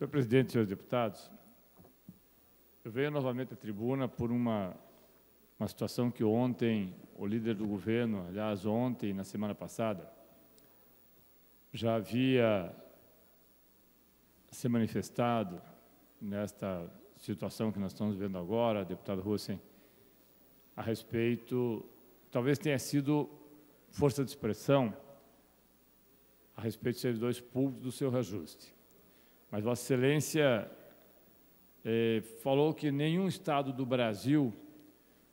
Senhor presidente, senhores deputados, eu venho novamente à tribuna por uma, uma situação que ontem o líder do governo, aliás, ontem, na semana passada, já havia se manifestado nesta situação que nós estamos vendo agora, deputado Hussein, a respeito, talvez tenha sido força de expressão a respeito dos servidores públicos do seu reajuste. Mas Vossa Excelência é, falou que nenhum estado do Brasil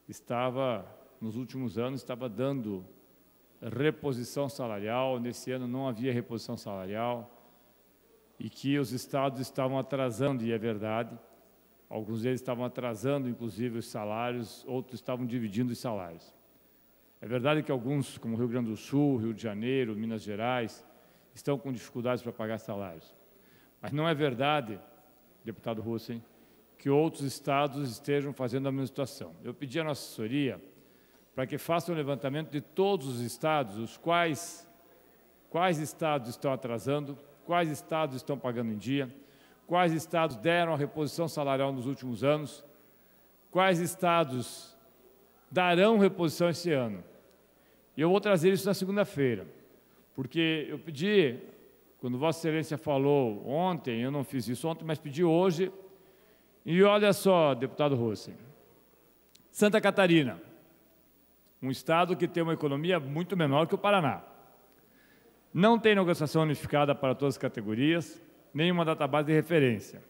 estava, nos últimos anos, estava dando reposição salarial, nesse ano não havia reposição salarial, e que os estados estavam atrasando, e é verdade, alguns deles estavam atrasando, inclusive, os salários, outros estavam dividindo os salários. É verdade que alguns, como Rio Grande do Sul, Rio de Janeiro, Minas Gerais, estão com dificuldades para pagar salários. Mas não é verdade, deputado Russen, que outros estados estejam fazendo a mesma situação. Eu pedi à nossa assessoria para que faça um levantamento de todos os estados, os quais, quais estados estão atrasando, quais estados estão pagando em dia, quais estados deram a reposição salarial nos últimos anos, quais estados darão reposição esse ano. E eu vou trazer isso na segunda-feira, porque eu pedi quando Vossa Excelência falou ontem, eu não fiz isso ontem, mas pedi hoje. E olha só, deputado Rossi, Santa Catarina, um estado que tem uma economia muito menor que o Paraná. Não tem negociação unificada para todas as categorias, nenhuma data-base de referência.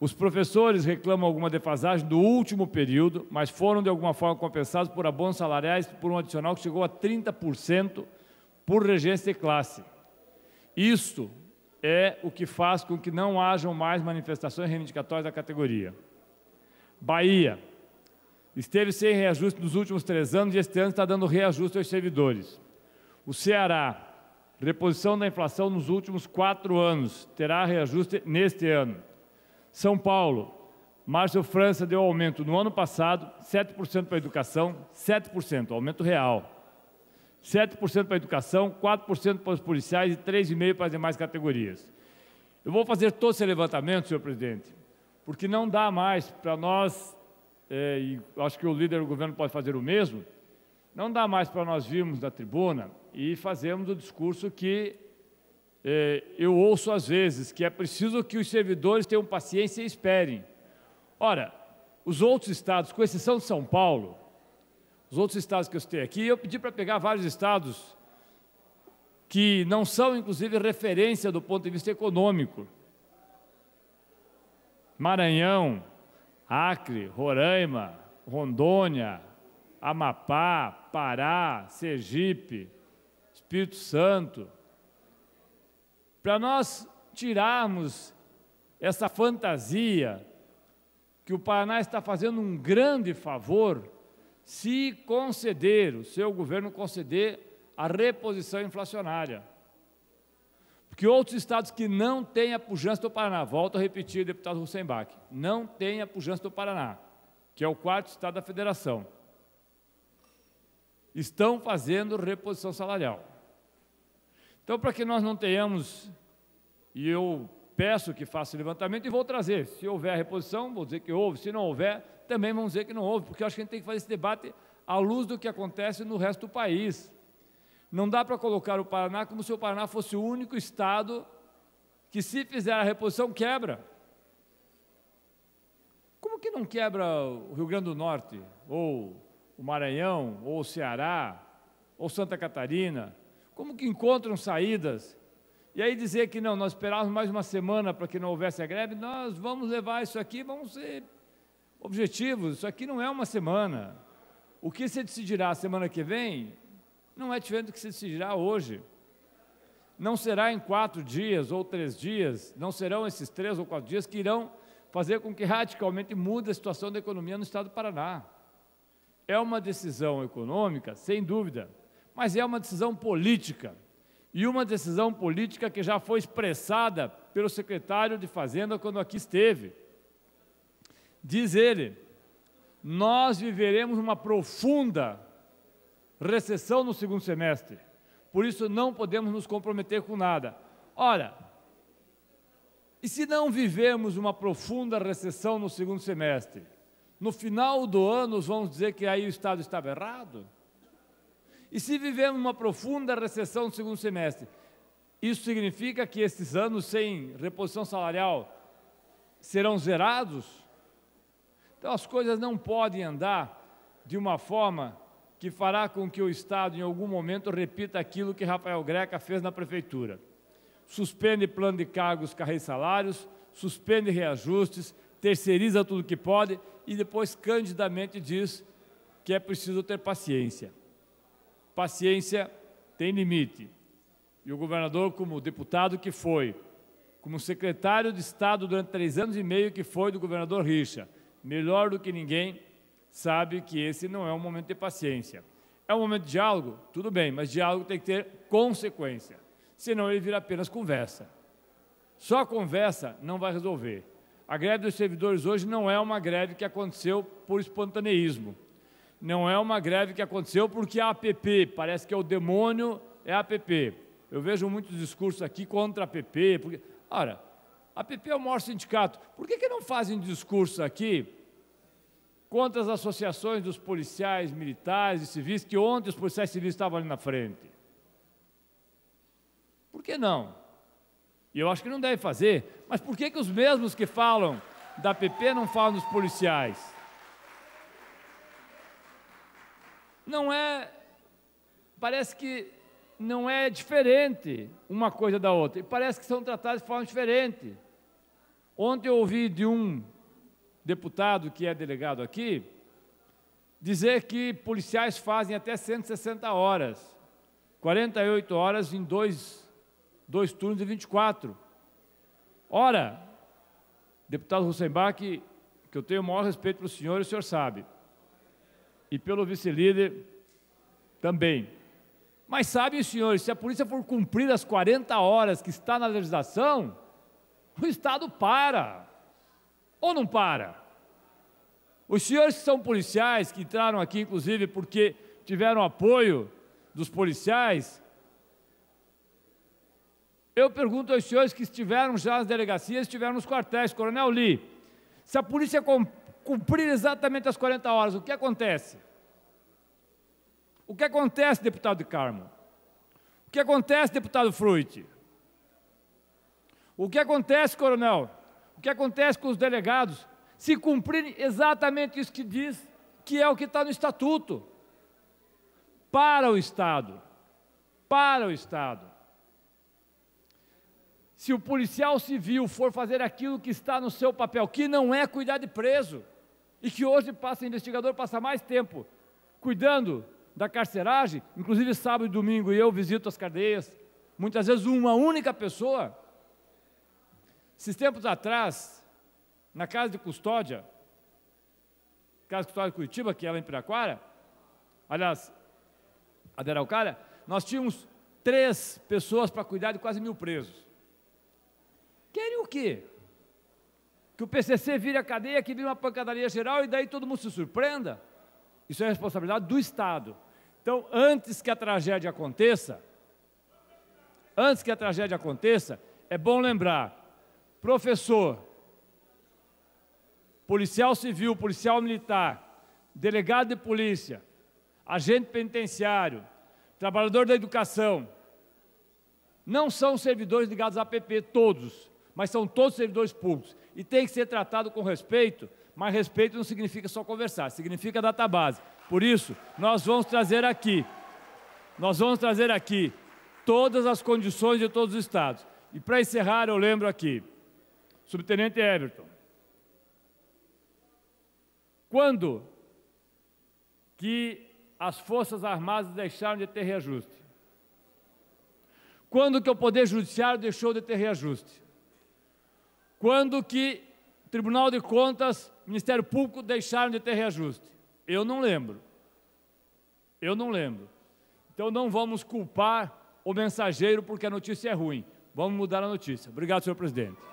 Os professores reclamam alguma defasagem do último período, mas foram de alguma forma compensados por abonos salariais por um adicional que chegou a 30% por regência de classe. Isto é o que faz com que não hajam mais manifestações reivindicatórias da categoria. Bahia esteve sem reajuste nos últimos três anos e este ano está dando reajuste aos servidores. O Ceará, reposição da inflação nos últimos quatro anos, terá reajuste neste ano. São Paulo, Márcio França deu aumento no ano passado, 7% para a educação, 7%, aumento real. 7% para a educação, 4% para os policiais e 3,5% para as demais categorias. Eu vou fazer todo esse levantamento, senhor presidente, porque não dá mais para nós, é, e acho que o líder do governo pode fazer o mesmo, não dá mais para nós virmos da tribuna e fazermos o discurso que é, eu ouço às vezes, que é preciso que os servidores tenham paciência e esperem. Ora, os outros estados, com exceção de São Paulo, os outros estados que eu citei aqui, eu pedi para pegar vários estados que não são, inclusive, referência do ponto de vista econômico. Maranhão, Acre, Roraima, Rondônia, Amapá, Pará, Sergipe, Espírito Santo. Para nós tirarmos essa fantasia que o Paraná está fazendo um grande favor se conceder, o seu governo conceder a reposição inflacionária. Porque outros estados que não têm a pujança do Paraná, volto a repetir, deputado Russenbach, não têm a pujança do Paraná, que é o quarto estado da federação, estão fazendo reposição salarial. Então, para que nós não tenhamos, e eu peço que faça o levantamento e vou trazer. Se houver reposição, vou dizer que houve. Se não houver, também vamos dizer que não houve, porque acho que a gente tem que fazer esse debate à luz do que acontece no resto do país. Não dá para colocar o Paraná como se o Paraná fosse o único estado que, se fizer a reposição, quebra. Como que não quebra o Rio Grande do Norte, ou o Maranhão, ou o Ceará, ou Santa Catarina? Como que encontram saídas e aí dizer que não, nós esperávamos mais uma semana para que não houvesse a greve, nós vamos levar isso aqui, vamos ser objetivos, isso aqui não é uma semana. O que se decidirá semana que vem não é diferente do que se decidirá hoje. Não será em quatro dias ou três dias, não serão esses três ou quatro dias que irão fazer com que radicalmente mude a situação da economia no estado do Paraná. É uma decisão econômica, sem dúvida, mas é uma decisão política e uma decisão política que já foi expressada pelo secretário de Fazenda quando aqui esteve. Diz ele: nós viveremos uma profunda recessão no segundo semestre, por isso não podemos nos comprometer com nada. Ora, e se não vivemos uma profunda recessão no segundo semestre? No final do ano, vamos dizer que aí o Estado estava errado? E se vivemos uma profunda recessão no segundo semestre, isso significa que esses anos sem reposição salarial serão zerados? Então as coisas não podem andar de uma forma que fará com que o Estado, em algum momento, repita aquilo que Rafael Greca fez na Prefeitura. Suspende plano de cargos, carreira e salários, suspende reajustes, terceiriza tudo que pode e depois candidamente diz que é preciso ter paciência paciência tem limite. E o governador, como deputado que foi, como secretário de Estado durante três anos e meio que foi do governador Richa, melhor do que ninguém, sabe que esse não é um momento de paciência. É um momento de diálogo? Tudo bem, mas diálogo tem que ter consequência, senão ele vira apenas conversa. Só conversa não vai resolver. A greve dos servidores hoje não é uma greve que aconteceu por espontaneísmo não é uma greve que aconteceu porque é a APP, parece que é o demônio, é a APP. Eu vejo muitos discursos aqui contra a APP. Porque... Ora, a APP é o maior sindicato. Por que, que não fazem discurso aqui contra as associações dos policiais militares e civis, que ontem os policiais civis estavam ali na frente? Por que não? E eu acho que não deve fazer. Mas por que, que os mesmos que falam da PP não falam dos policiais? não é, parece que não é diferente uma coisa da outra, e parece que são tratados de forma diferente. Ontem eu ouvi de um deputado que é delegado aqui dizer que policiais fazem até 160 horas, 48 horas em dois, dois turnos de 24. Ora, deputado Rosenbach, que eu tenho o maior respeito pelo senhor, o senhor sabe, e pelo vice-líder também. Mas sabem, senhores, se a polícia for cumprir as 40 horas que está na legislação, o Estado para. Ou não para? Os senhores que são policiais, que entraram aqui, inclusive, porque tiveram apoio dos policiais, eu pergunto aos senhores que estiveram já nas delegacias, estiveram nos quartéis, Coronel Lee, se a polícia cumprir exatamente as 40 horas, o que acontece? O que acontece, deputado de Carmo? O que acontece, deputado Fruit? O que acontece, coronel? O que acontece com os delegados? Se cumprirem exatamente isso que diz, que é o que está no estatuto. Para o Estado. Para o Estado se o policial civil for fazer aquilo que está no seu papel, que não é cuidar de preso, e que hoje passa investigador, passa mais tempo cuidando da carceragem, inclusive sábado e domingo eu visito as cadeias, muitas vezes uma única pessoa. Esses tempos atrás, na casa de custódia, casa de custódia de Curitiba, que é lá em Piraquara, aliás, a Deralcara, nós tínhamos três pessoas para cuidar de quase mil presos quê? Que o PCC vire a cadeia, que vire uma pancadaria geral e daí todo mundo se surpreenda? Isso é responsabilidade do Estado. Então, antes que a tragédia aconteça, antes que a tragédia aconteça, é bom lembrar, professor, policial civil, policial militar, delegado de polícia, agente penitenciário, trabalhador da educação, não são servidores ligados à PP todos mas são todos servidores públicos e tem que ser tratado com respeito, mas respeito não significa só conversar, significa database. Por isso, nós vamos trazer aqui, nós vamos trazer aqui todas as condições de todos os estados. E para encerrar, eu lembro aqui, subtenente Everton, quando que as Forças Armadas deixaram de ter reajuste? Quando que o Poder Judiciário deixou de ter reajuste? quando que Tribunal de Contas, Ministério Público deixaram de ter reajuste? Eu não lembro. Eu não lembro. Então não vamos culpar o mensageiro porque a notícia é ruim. Vamos mudar a notícia. Obrigado, senhor presidente.